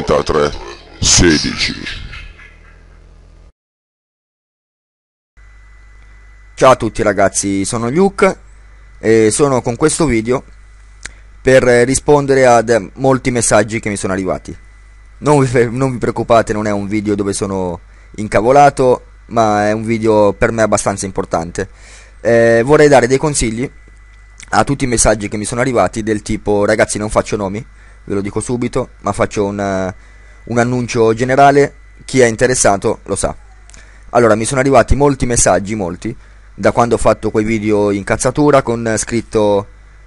43 16 Ciao a tutti ragazzi, sono Luke e sono con questo video per rispondere ad molti messaggi che mi sono arrivati. Non vi, non vi preoccupate, non è un video dove sono incavolato, ma è un video per me abbastanza importante. Eh, vorrei dare dei consigli a tutti i messaggi che mi sono arrivati del tipo ragazzi non faccio nomi, ve lo dico subito, ma faccio una, un annuncio generale, chi è interessato lo sa. Allora, mi sono arrivati molti messaggi, molti, da quando ho fatto quei video in cazzatura con scritto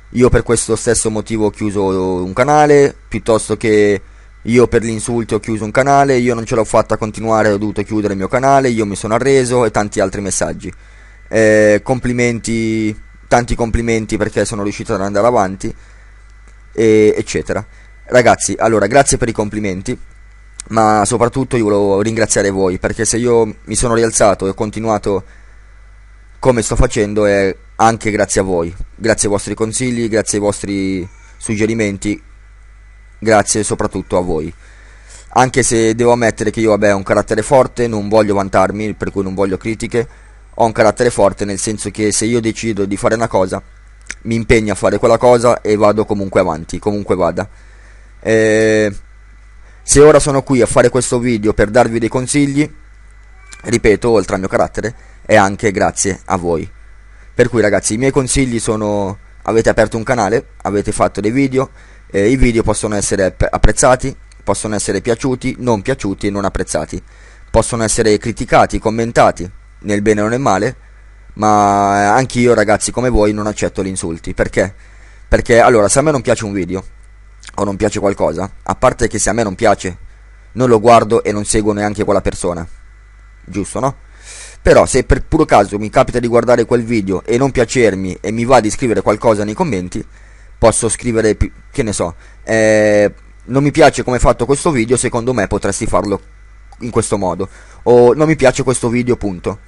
io per questo stesso motivo ho chiuso un canale, piuttosto che io per gli insulti ho chiuso un canale, io non ce l'ho fatta continuare, ho dovuto chiudere il mio canale, io mi sono arreso e tanti altri messaggi. Eh, complimenti, tanti complimenti perché sono riuscito ad andare avanti, e, eccetera. Ragazzi, allora, grazie per i complimenti, ma soprattutto io volevo ringraziare voi, perché se io mi sono rialzato e ho continuato come sto facendo è anche grazie a voi, grazie ai vostri consigli, grazie ai vostri suggerimenti, grazie soprattutto a voi. Anche se devo ammettere che io vabbè, ho un carattere forte, non voglio vantarmi, per cui non voglio critiche, ho un carattere forte nel senso che se io decido di fare una cosa, mi impegno a fare quella cosa e vado comunque avanti, comunque vada. Eh, se ora sono qui a fare questo video per darvi dei consigli, ripeto, oltre al mio carattere, è anche grazie a voi. Per cui ragazzi, i miei consigli sono, avete aperto un canale, avete fatto dei video, eh, i video possono essere apprezzati, possono essere piaciuti, non piaciuti, non apprezzati, possono essere criticati, commentati, nel bene o nel male, ma anch'io ragazzi come voi non accetto gli insulti, perché? Perché allora se a me non piace un video, o non piace qualcosa, a parte che se a me non piace, non lo guardo e non seguo neanche quella persona. Giusto, no? Però se per puro caso mi capita di guardare quel video e non piacermi e mi va di scrivere qualcosa nei commenti, posso scrivere, che ne so, eh, non mi piace come è fatto questo video, secondo me potresti farlo in questo modo. O non mi piace questo video, punto.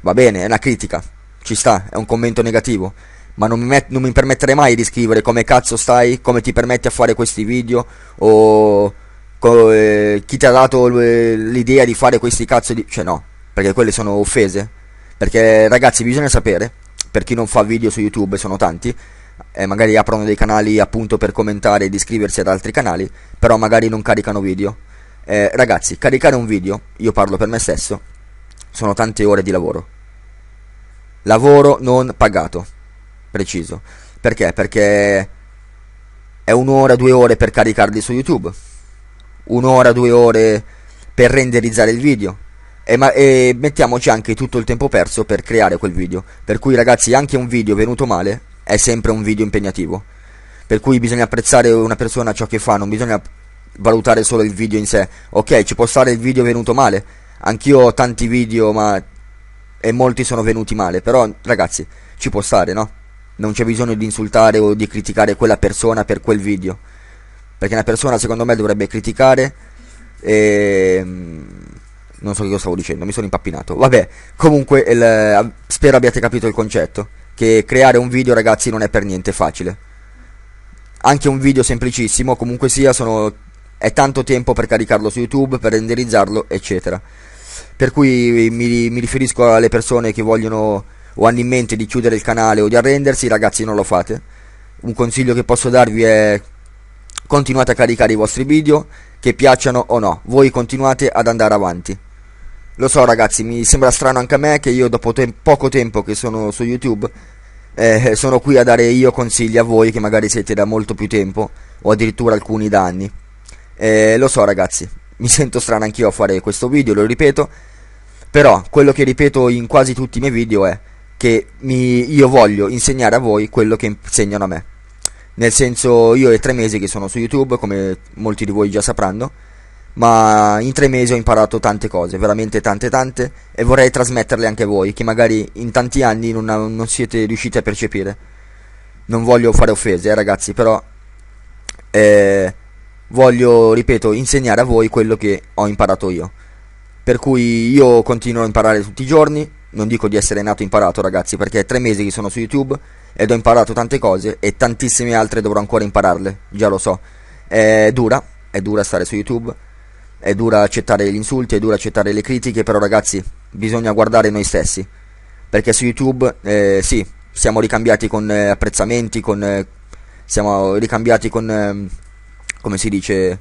Va bene, è una critica, ci sta, è un commento negativo ma non mi, met- non mi permetterei mai di scrivere come cazzo stai, come ti permetti a fare questi video o co- eh, chi ti ha dato l- l'idea di fare questi cazzo di... cioè no, perché quelle sono offese, perché ragazzi bisogna sapere, per chi non fa video su YouTube sono tanti, eh, magari aprono dei canali appunto per commentare ed iscriversi ad altri canali, però magari non caricano video. Eh, ragazzi, caricare un video, io parlo per me stesso, sono tante ore di lavoro. Lavoro non pagato preciso. Perché? Perché è un'ora, due ore per caricarli su YouTube, un'ora, due ore per renderizzare il video. E, ma, e mettiamoci anche tutto il tempo perso per creare quel video. Per cui, ragazzi, anche un video venuto male è sempre un video impegnativo. Per cui bisogna apprezzare una persona ciò che fa, non bisogna valutare solo il video in sé. Ok, ci può stare il video venuto male. Anch'io ho tanti video, ma. e molti sono venuti male. Però, ragazzi, ci può stare, no? non c'è bisogno di insultare o di criticare quella persona per quel video. Perché una persona secondo me dovrebbe criticare e... Mm, non so che cosa stavo dicendo, mi sono impappinato. Vabbè, comunque il... Eh, spero abbiate capito il concetto. Che creare un video ragazzi non è per niente facile. Anche un video semplicissimo, comunque sia, sono... è tanto tempo per caricarlo su YouTube, per renderizzarlo, eccetera. Per cui mi, mi riferisco alle persone che vogliono o hanno in mente di chiudere il canale o di arrendersi, ragazzi non lo fate. Un consiglio che posso darvi è continuate a caricare i vostri video, che piacciono o no, voi continuate ad andare avanti. Lo so ragazzi, mi sembra strano anche a me che io dopo te poco tempo che sono su YouTube eh, sono qui a dare io consigli a voi che magari siete da molto più tempo o addirittura alcuni da anni. Eh, lo so ragazzi, mi sento strano anch'io a fare questo video, lo ripeto, però quello che ripeto in quasi tutti i miei video è che mi, io voglio insegnare a voi quello che insegnano a me. Nel senso, io è tre mesi che sono su YouTube, come molti di voi già sapranno, ma in tre mesi ho imparato tante cose, veramente tante tante, e vorrei trasmetterle anche a voi, che magari in tanti anni non, non siete riusciti a percepire. Non voglio fare offese, eh, ragazzi, però eh, voglio, ripeto, insegnare a voi quello che ho imparato io. Per cui io continuo a imparare tutti i giorni, non dico di essere nato imparato ragazzi perché è tre mesi che sono su YouTube ed ho imparato tante cose e tantissime altre dovrò ancora impararle, già lo so. È dura, è dura stare su YouTube, è dura accettare gli insulti, è dura accettare le critiche, però ragazzi bisogna guardare noi stessi perché su YouTube eh, sì, siamo ricambiati con eh, apprezzamenti, con, eh, siamo ricambiati con, ehm, come si dice,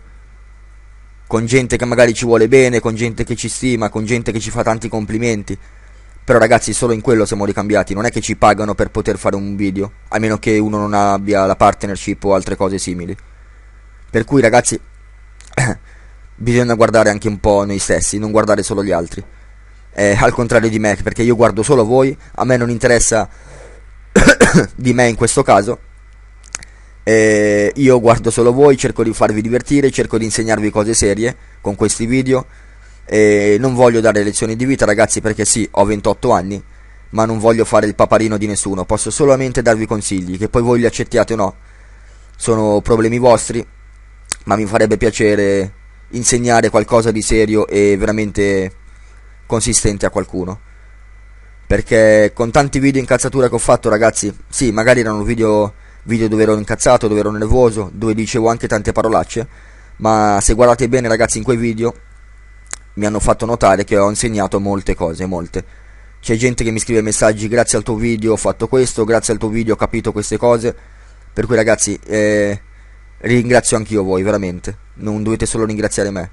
con gente che magari ci vuole bene, con gente che ci stima, con gente che ci fa tanti complimenti. Però ragazzi solo in quello siamo ricambiati, non è che ci pagano per poter fare un video, a meno che uno non abbia la partnership o altre cose simili. Per cui ragazzi bisogna guardare anche un po' noi stessi, non guardare solo gli altri. Eh, al contrario di me, perché io guardo solo voi, a me non interessa di me in questo caso. Eh, io guardo solo voi, cerco di farvi divertire, cerco di insegnarvi cose serie con questi video e non voglio dare lezioni di vita, ragazzi, perché sì, ho 28 anni, ma non voglio fare il paparino di nessuno. Posso solamente darvi consigli, che poi voi li accettiate o no. Sono problemi vostri, ma mi farebbe piacere insegnare qualcosa di serio e veramente consistente a qualcuno. Perché con tanti video incazzatura che ho fatto, ragazzi, sì, magari erano video, video dove ero incazzato, dove ero nervoso, dove dicevo anche tante parolacce, ma se guardate bene, ragazzi, in quei video mi hanno fatto notare che ho insegnato molte cose, molte. C'è gente che mi scrive messaggi, grazie al tuo video ho fatto questo, grazie al tuo video ho capito queste cose. Per cui ragazzi, eh, ringrazio anch'io voi, veramente. Non dovete solo ringraziare me.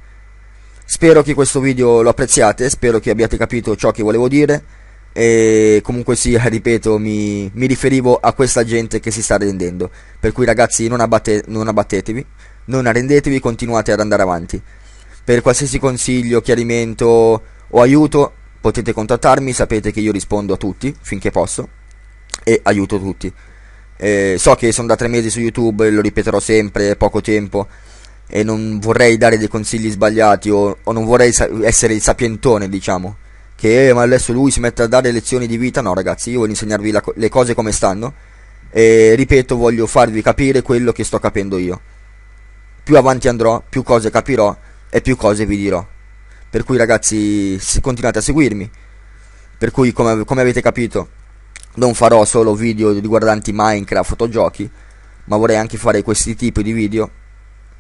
Spero che questo video lo apprezziate, spero che abbiate capito ciò che volevo dire. E comunque sia, ripeto, mi, mi riferivo a questa gente che si sta rendendo. Per cui ragazzi, non, abbatte, non abbattetevi, non arrendetevi, continuate ad andare avanti. Per qualsiasi consiglio, chiarimento o aiuto potete contattarmi, sapete che io rispondo a tutti finché posso e aiuto tutti. Eh, so che sono da tre mesi su YouTube, lo ripeterò sempre, è poco tempo e non vorrei dare dei consigli sbagliati o, o non vorrei essere il sapientone, diciamo, che eh, ma adesso lui si mette a dare lezioni di vita. No, ragazzi, io voglio insegnarvi la, le cose come stanno e ripeto, voglio farvi capire quello che sto capendo io. Più avanti andrò, più cose capirò e più cose vi dirò. Per cui ragazzi continuate a seguirmi. Per cui come, come avete capito non farò solo video riguardanti Minecraft, fotogiochi, ma vorrei anche fare questi tipi di video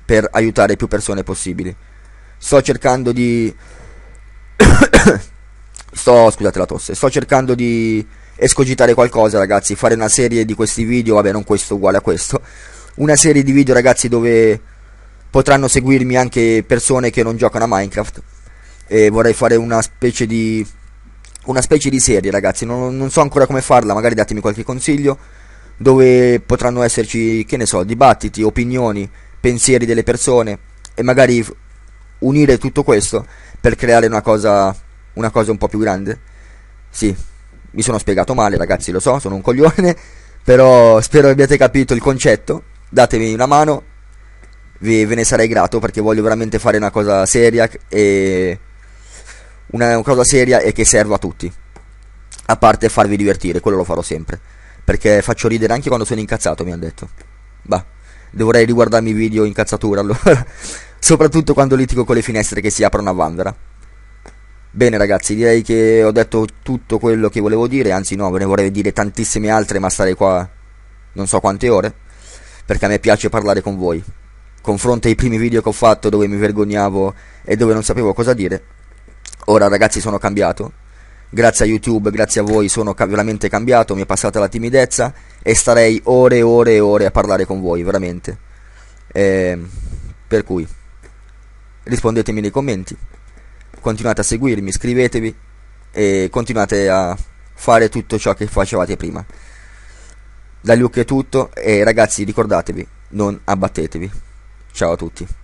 per aiutare più persone possibili. Sto cercando di... sto, scusate la tosse, sto cercando di escogitare qualcosa ragazzi, fare una serie di questi video, vabbè non questo uguale a questo, una serie di video ragazzi dove potranno seguirmi anche persone che non giocano a Minecraft e vorrei fare una specie di una specie di serie ragazzi non, non so ancora come farla magari datemi qualche consiglio dove potranno esserci che ne so dibattiti opinioni pensieri delle persone e magari unire tutto questo per creare una cosa una cosa un po' più grande sì mi sono spiegato male ragazzi lo so sono un coglione però spero abbiate capito il concetto datemi una mano ve, ve ne sarei grato perché voglio veramente fare una cosa seria e una cosa seria e che serva a tutti. A parte farvi divertire, quello lo farò sempre. Perché faccio ridere anche quando sono incazzato, mi hanno detto. Bah, dovrei riguardarmi i video incazzatura allora. Soprattutto quando litigo con le finestre che si aprono a vanvera. Bene ragazzi, direi che ho detto tutto quello che volevo dire, anzi no, ve ne vorrei dire tantissime altre, ma starei qua non so quante ore, perché a me piace parlare con voi confronto ai primi video che ho fatto dove mi vergognavo e dove non sapevo cosa dire. Ora ragazzi sono cambiato, grazie a YouTube, grazie a voi sono ca veramente cambiato, mi è passata la timidezza e starei ore e ore e ore a parlare con voi, veramente. Eh, per cui rispondetemi nei commenti, continuate a seguirmi, iscrivetevi e continuate a fare tutto ciò che facevate prima. Da Luke è tutto e ragazzi ricordatevi, non abbattetevi. Ciao a tutti.